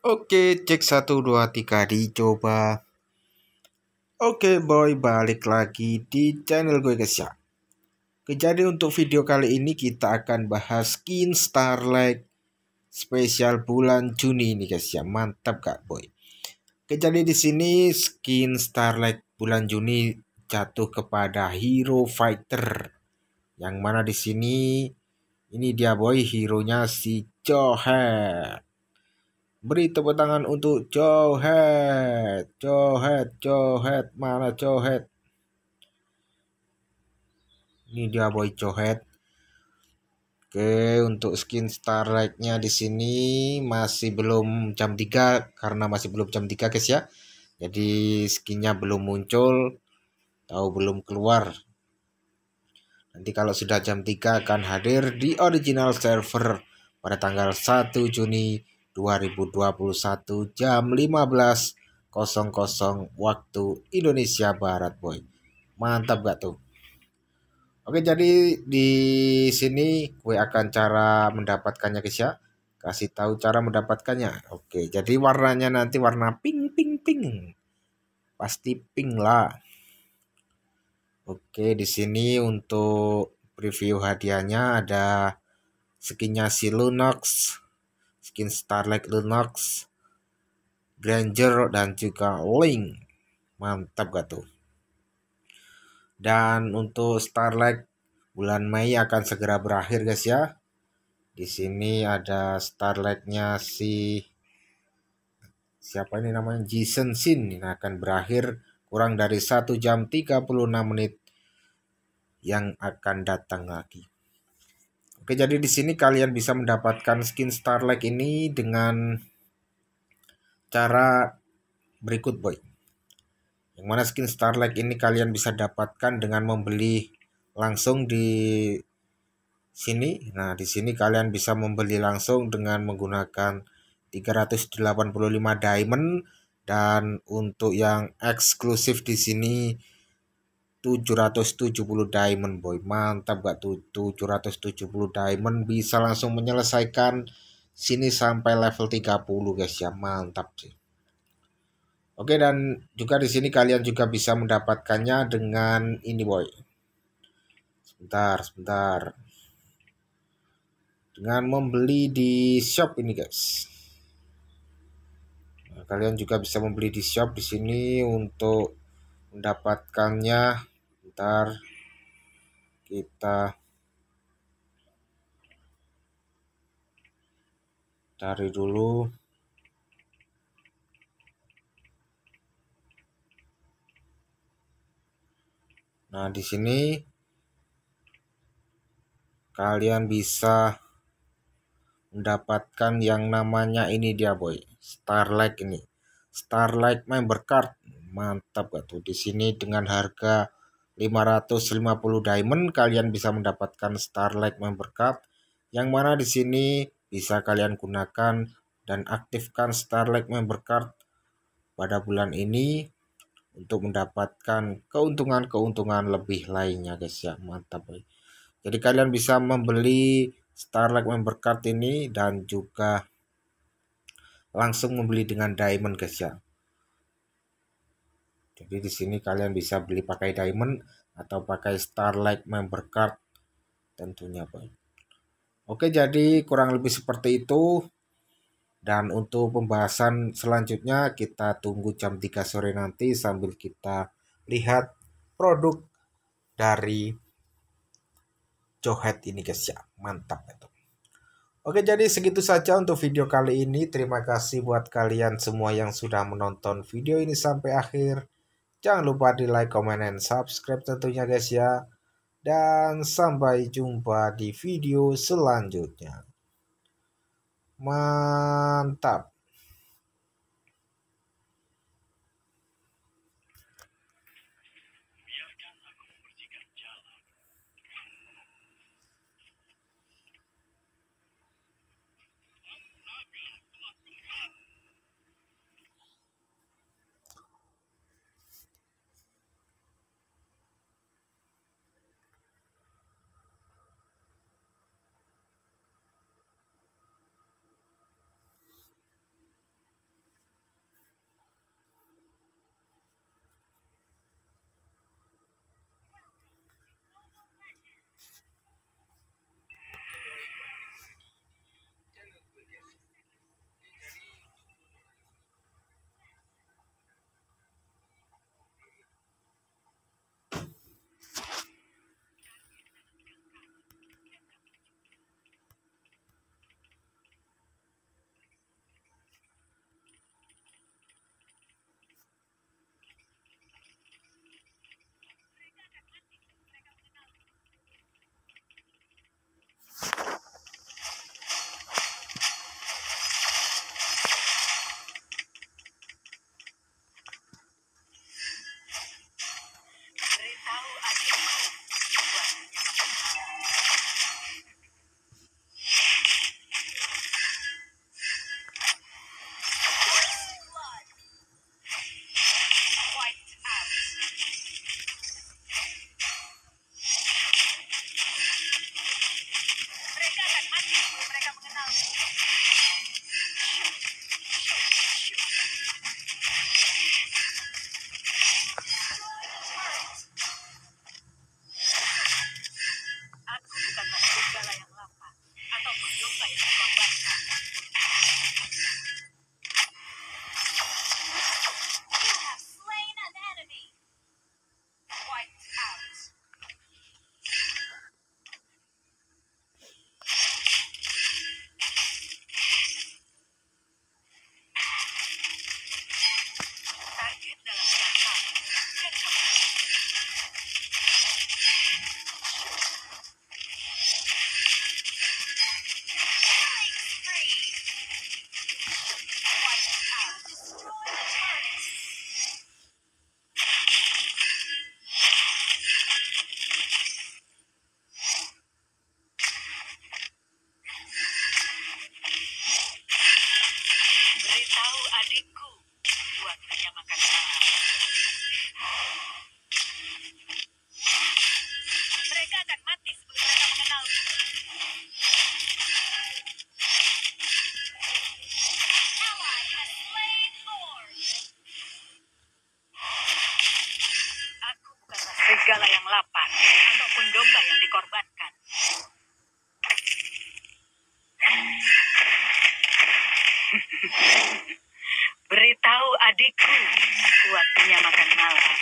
Oke, cek 1 2 3 dicoba. Oke, boy, balik lagi di channel gue guys ya. Jadi untuk video kali ini kita akan bahas skin Starlight spesial bulan Juni ini guys ya. Mantap gak, boy? Jadi di sini skin Starlight bulan Juni jatuh kepada Hero Fighter. Yang mana di sini ini dia boy hero-nya si Johan. Beri tepuk tangan untuk Johet. Johet, Johet, mana Johet? Ini dia boy Johet. Oke, untuk skin Starlight-nya di sini masih belum jam 3 karena masih belum jam 3 guys ya. Jadi skinnya belum muncul atau belum keluar. Nanti kalau sudah jam 3 akan hadir di original server pada tanggal 1 Juni 2021 jam 15.00 waktu Indonesia Barat, boy. Mantap gak tuh? Oke, jadi di sini gue akan cara mendapatkannya guys ya. Kasih tahu cara mendapatkannya. Oke, jadi warnanya nanti warna pink pink pink. Pasti pink lah. Oke, di sini untuk preview hadiahnya ada skinnya si Lunox bikin Starlight Lennox, Granger dan juga Link. Mantap gak tuh? Dan untuk Starlight bulan Mei akan segera berakhir guys ya. Di sini ada Starlightnya si siapa ini namanya Jason Sin ini akan berakhir kurang dari 1 jam 36 menit yang akan datang lagi. Oke, jadi di sini kalian bisa mendapatkan skin Starlight ini dengan cara berikut, boy. Yang mana skin Starlight ini kalian bisa dapatkan dengan membeli langsung di sini. Nah, di sini kalian bisa membeli langsung dengan menggunakan 385 diamond dan untuk yang eksklusif di sini 770 diamond boy mantap gak tuh 770 diamond bisa langsung menyelesaikan sini sampai level 30 guys ya mantap sih Oke dan juga di sini kalian juga bisa mendapatkannya dengan ini boy sebentar sebentar dengan membeli di shop ini guys nah, kalian juga bisa membeli di shop di sini untuk mendapatkannya sebentar kita cari dulu Nah, di sini kalian bisa mendapatkan yang namanya ini dia boy, Starlight ini. Starlight member card. Mantap gak tuh di sini dengan harga 550 diamond kalian bisa mendapatkan Starlight Member Cup yang mana di sini bisa kalian gunakan dan aktifkan Starlight Member Card pada bulan ini untuk mendapatkan keuntungan-keuntungan lebih lainnya guys ya mantap boy. jadi kalian bisa membeli Starlight Member Card ini dan juga langsung membeli dengan diamond guys ya jadi di sini kalian bisa beli pakai diamond atau pakai Starlight member card tentunya, Boy. Oke, jadi kurang lebih seperti itu. Dan untuk pembahasan selanjutnya kita tunggu jam 3 sore nanti sambil kita lihat produk dari Johet ini guys ya. Mantap itu. Oke jadi segitu saja untuk video kali ini. Terima kasih buat kalian semua yang sudah menonton video ini sampai akhir. Jangan lupa di like, comment, and subscribe tentunya guys ya. Dan sampai jumpa di video selanjutnya. Mantap. serigala yang lapar ataupun domba yang dikorbankan. Beritahu adikku buat makan malam.